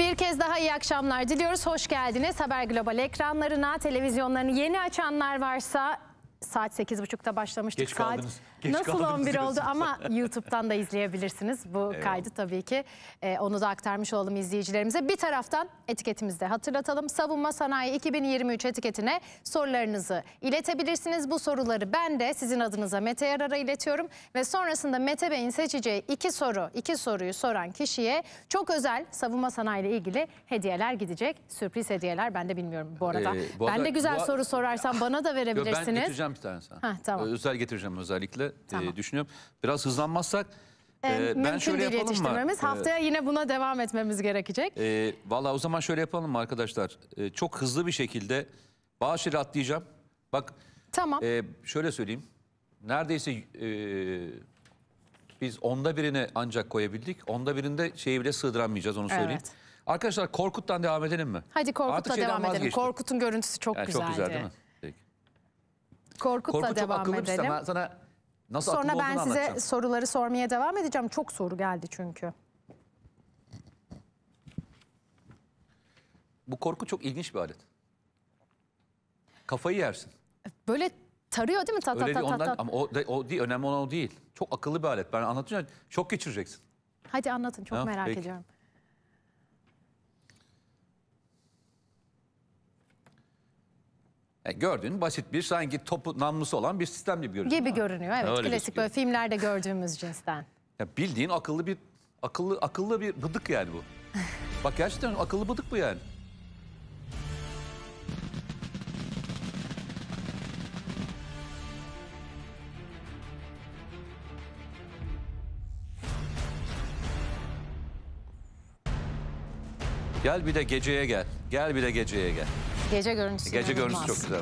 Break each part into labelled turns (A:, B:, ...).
A: Bir kez daha iyi akşamlar diliyoruz. Hoş geldiniz. Haber Global ekranlarına, televizyonlarını yeni açanlar varsa saat 8.30'da başlamıştık. Geç saat kaldınız. Geç nasıl kaldınız 11 oldu ama YouTube'dan da izleyebilirsiniz bu evet. kaydı tabii ki. Ee, onu da aktarmış olalım izleyicilerimize. Bir taraftan etiketimizde hatırlatalım. Savunma Sanayi 2023 etiketine sorularınızı iletebilirsiniz. Bu soruları ben de sizin adınıza Mete Yarar'a iletiyorum ve sonrasında Mete Bey'in seçeceği iki soru, iki soruyu soran kişiye çok özel savunma sanayi ile ilgili hediyeler gidecek. Sürpriz hediyeler ben de bilmiyorum bu arada. Ee, bu arada ben de güzel bu... soru sorarsam bana da verebilirsiniz. Yo,
B: ben getireceğim bir tane sana. Heh, tamam. Özel getireceğim özellikle e, tamam. e, düşünüyorum. Biraz hızlanmazsak ee, e, Mümkün ben şöyle değil yapalım mı? E, Haftaya
A: ee, yine buna devam etmemiz gerekecek.
B: E, Valla o zaman şöyle yapalım mı arkadaşlar? E, çok hızlı bir şekilde Bağışır'ı atlayacağım. Bak tamam. e, şöyle söyleyeyim. Neredeyse e, biz onda birini ancak koyabildik. Onda birinde şeyi bile sığdıramayacağız onu söyleyeyim. Evet. Arkadaşlar Korkut'tan devam edelim mi? Hadi Korkut'la devam edelim. Korkut'un
A: görüntüsü çok yani güzeldi. Çok güzel değil mi? Korkut'la Korkut devam çok edelim. Sana, sana
B: nasıl Sonra ben size
A: soruları sormaya devam edeceğim. Çok soru geldi çünkü.
B: Bu korku çok ilginç bir alet. Kafayı yersin.
A: Böyle tarıyor değil mi? Ta, ta, Öyle ta, ta, ondan, ta, ta. Ama
B: o, o değil, önemli olan o değil. Çok akıllı bir alet. Ben anlatınca çok geçireceksin.
A: Hadi anlatın, çok ha, merak peki. ediyorum.
B: E, gördüğün basit bir sanki topu namlusu olan bir sistem gibi görünüyor. Gibi görünüyor evet Öyle klasik böyle
A: filmlerde gördüğümüz cinsten.
B: Ya bildiğin akıllı bir akıllı akıllı bir bıdık yani bu. Bak gerçekten akıllı bıdık bu yani. Gel bir de geceye gel. Gel bir de geceye gel.
A: Gece görüntüsü Gece görüntüsü çok güzel.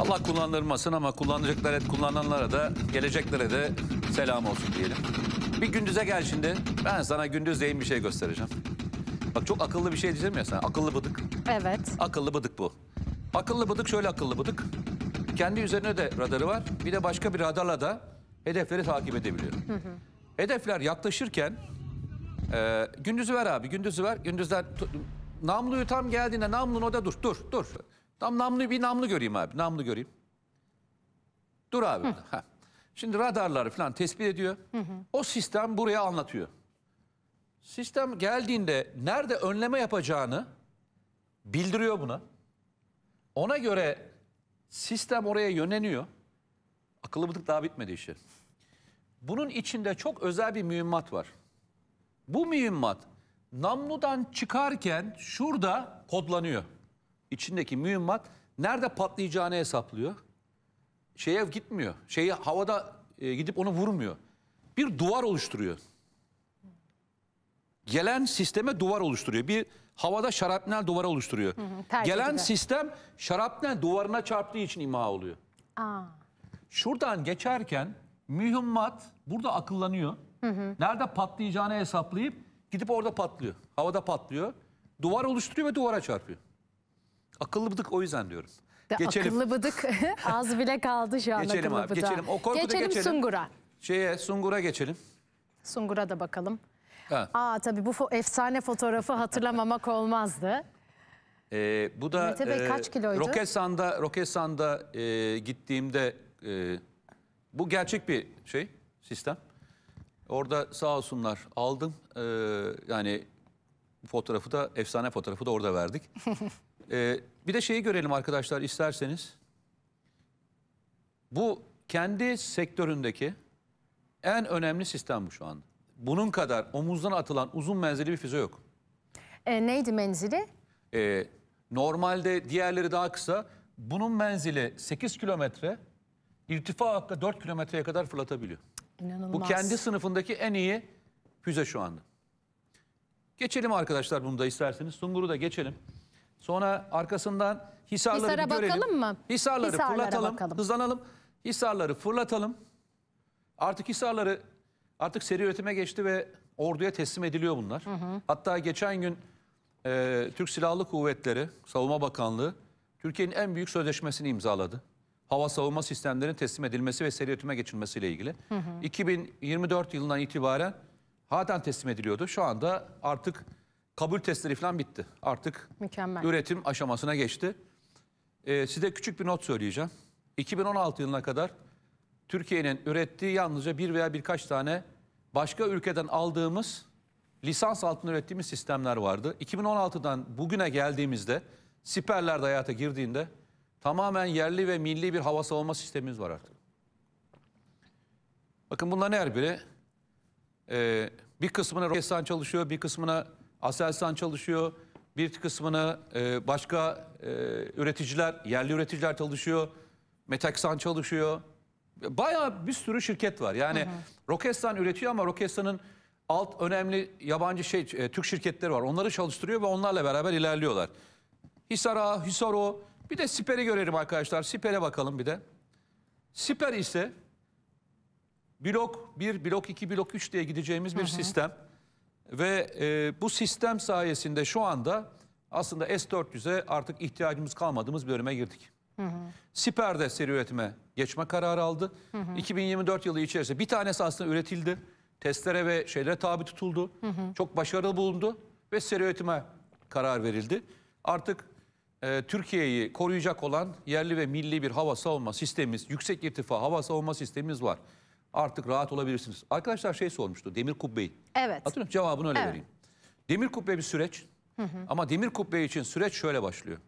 B: Allah kullanılmasın ama kullanacaklar et kullananlara da geleceklere de selam olsun diyelim. Bir gündüze gel şimdi. Ben sana gündüz değil bir şey göstereceğim. Bak çok akıllı bir şey diyeceğim ya sana. Akıllı bıdık. Evet. Akıllı bıdık bu. Akıllı bıdık şöyle akıllı bıdık kendi üzerine de radarı var. Bir de başka bir radarla da hedefleri takip edebiliyor. Hı hı. Hedefler yaklaşırken e, gündüzü ver abi gündüzü ver. Gündüzden namluyu tam geldiğinde namlun o da dur dur dur. Tam namlu bir namlu göreyim abi namlu göreyim. Dur abi. Şimdi radarları falan tespit ediyor. Hı hı. O sistem buraya anlatıyor. Sistem geldiğinde nerede önleme yapacağını bildiriyor buna. Ona göre Sistem oraya yöneliyor, Akıllı bıdık daha bitmedi işi. Bunun içinde çok özel bir mühimmat var. Bu mühimmat namludan çıkarken şurada kodlanıyor. İçindeki mühimmat nerede patlayacağını hesaplıyor. Şeye gitmiyor. Şeyi havada e, gidip onu vurmuyor. Bir duvar oluşturuyor. Gelen sisteme duvar oluşturuyor. Bir havada şarapnel duvarı oluşturuyor. Hı
A: hı, Gelen gibi. sistem
B: şarapnel duvarına çarptığı için imha oluyor. Aa. Şuradan geçerken mühimmat burada akıllanıyor. Hı hı. Nerede patlayacağını hesaplayıp gidip orada patlıyor. Havada patlıyor. Duvar oluşturuyor ve duvara çarpıyor. Akıllı bıdık o yüzden diyorum. De geçelim. Akıllı
A: bıdık az bile kaldı şu an geçelim akıllı abi, Geçelim. O geçelim, geçelim Sungur'a.
B: Şeye Sungur'a geçelim.
A: Sungur'a da bakalım. Ha. Aa tabii bu fo efsane fotoğrafı hatırlamamak olmazdı.
B: Ee, bu da Mete Bey kaç e, kiloydu? Rokesanda Rokesanda e, gittiğimde e, bu gerçek bir şey sistem. Orada sağ olsunlar aldım. E, yani fotoğrafı da efsane fotoğrafı da orada verdik. e, bir de şeyi görelim arkadaşlar isterseniz. Bu kendi sektöründeki en önemli sistem bu şu anda bunun kadar omuzdan atılan uzun menzili bir füze yok.
A: E, neydi menzili?
B: E, normalde diğerleri daha kısa. Bunun menzili 8 kilometre, irtifa hakkı 4 kilometreye kadar fırlatabiliyor. İnanılmaz. Bu kendi sınıfındaki en iyi füze şu anda. Geçelim arkadaşlar bunu da isterseniz. Sungur'u da geçelim. Sonra arkasından Hisarları Hisara görelim. bakalım
A: mı? Hisarları Hisarlara fırlatalım,
B: bakalım. hızlanalım. Hisarları fırlatalım. Artık Hisarları Artık seri üretime geçti ve orduya teslim ediliyor bunlar. Hı hı. Hatta geçen gün e, Türk Silahlı Kuvvetleri, Savunma Bakanlığı Türkiye'nin en büyük sözleşmesini imzaladı. Hava savunma sistemlerinin teslim edilmesi ve seri üretime geçilmesiyle ilgili. Hı hı. 2024 yılından itibaren zaten teslim ediliyordu. Şu anda artık kabul testleri falan bitti. Artık Mükemmel. üretim aşamasına geçti. Ee, size küçük bir not söyleyeceğim. 2016 yılına kadar Türkiye'nin ürettiği yalnızca bir veya birkaç tane başka ülkeden aldığımız lisans altında ürettiğimiz sistemler vardı. 2016'dan bugüne geldiğimizde siperler de hayata girdiğinde tamamen yerli ve milli bir hava savunma sistemimiz var artık. Bakın bunların her biri e, bir kısmına Roketsan çalışıyor, bir kısmına Aselsan çalışıyor, bir kısmına e, başka e, üreticiler, yerli üreticiler çalışıyor, Meteksan çalışıyor, Bayağı bir sürü şirket var. Yani hı üretiyor ama Roketsan'ın alt önemli yabancı şey e, Türk şirketleri var. Onları çalıştırıyor ve onlarla beraber ilerliyorlar. Hisara, Hisaro. Bir de Siper'i görelim arkadaşlar. Siper'e bakalım bir de. Siper ise blok 1, blok 2, blok 3 diye gideceğimiz bir hı hı. sistem. Ve e, bu sistem sayesinde şu anda aslında S-400'e artık ihtiyacımız kalmadığımız bir bölüme girdik. Hı hı. Siper'de seri üretime geçme kararı aldı. Hı hı. 2024 yılı içerisinde bir tanesi aslında üretildi. Testlere ve şeylere tabi tutuldu. Hı hı. Çok başarılı bulundu ve seri üretime karar verildi. Artık e, Türkiye'yi koruyacak olan yerli ve milli bir hava savunma sistemimiz, yüksek irtifa hava savunma sistemimiz var. Artık rahat olabilirsiniz. Arkadaşlar şey sormuştu Demir Kubbe'yi. Evet. Hatırlıyorum cevabını öyle evet. vereyim. Demir Kubbe bir süreç hı hı. ama Demir Kubbe için süreç şöyle başlıyor.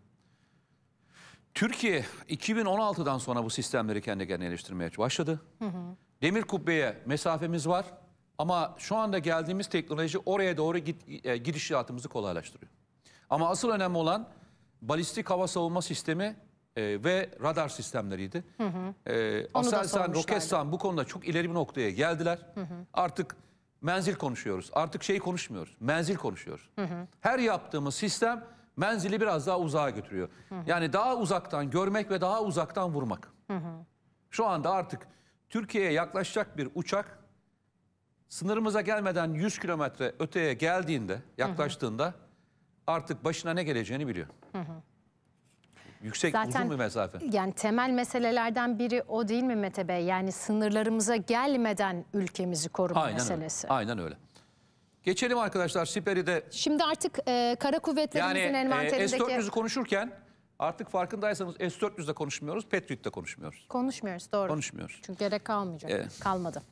B: Türkiye 2016'dan sonra bu sistemleri kendi kendine eleştirmeye başladı. Hı hı. Demir kubbeye mesafemiz var ama şu anda geldiğimiz teknoloji oraya doğru git, e, gidişatımızı kolaylaştırıyor. Ama asıl önemli olan balistik hava savunma sistemi e, ve radar sistemleriydi. Hı hı. E, Aselsan, Roketsan bu konuda çok ileri bir noktaya geldiler. Hı hı. Artık menzil konuşuyoruz. Artık şey konuşmuyoruz. Menzil konuşuyoruz. Hı hı. Her yaptığımız sistem menzili biraz daha uzağa götürüyor. Hı hı. Yani daha uzaktan görmek ve daha uzaktan vurmak. Hı hı. Şu anda artık Türkiye'ye yaklaşacak bir uçak sınırımıza gelmeden 100 kilometre öteye geldiğinde, yaklaştığında hı hı. artık başına ne geleceğini biliyor. Hı hı. Yüksek Zaten, uzun bir mesafe.
A: Yani temel meselelerden biri o değil mi Mete Bey? Yani sınırlarımıza gelmeden ülkemizi koruma aynen meselesi. Öyle.
B: Aynen öyle. Geçelim arkadaşlar Siperi de. Şimdi
A: artık e, kara kuvvetlerimizin yani, e, envanterindeki... Yani S-400'ü
B: konuşurken artık farkındaysanız S-400'de konuşmuyoruz, Patriot'ta konuşmuyoruz.
A: Konuşmuyoruz doğru. Konuşmuyoruz. Çünkü gerek kalmayacak, evet. kalmadı.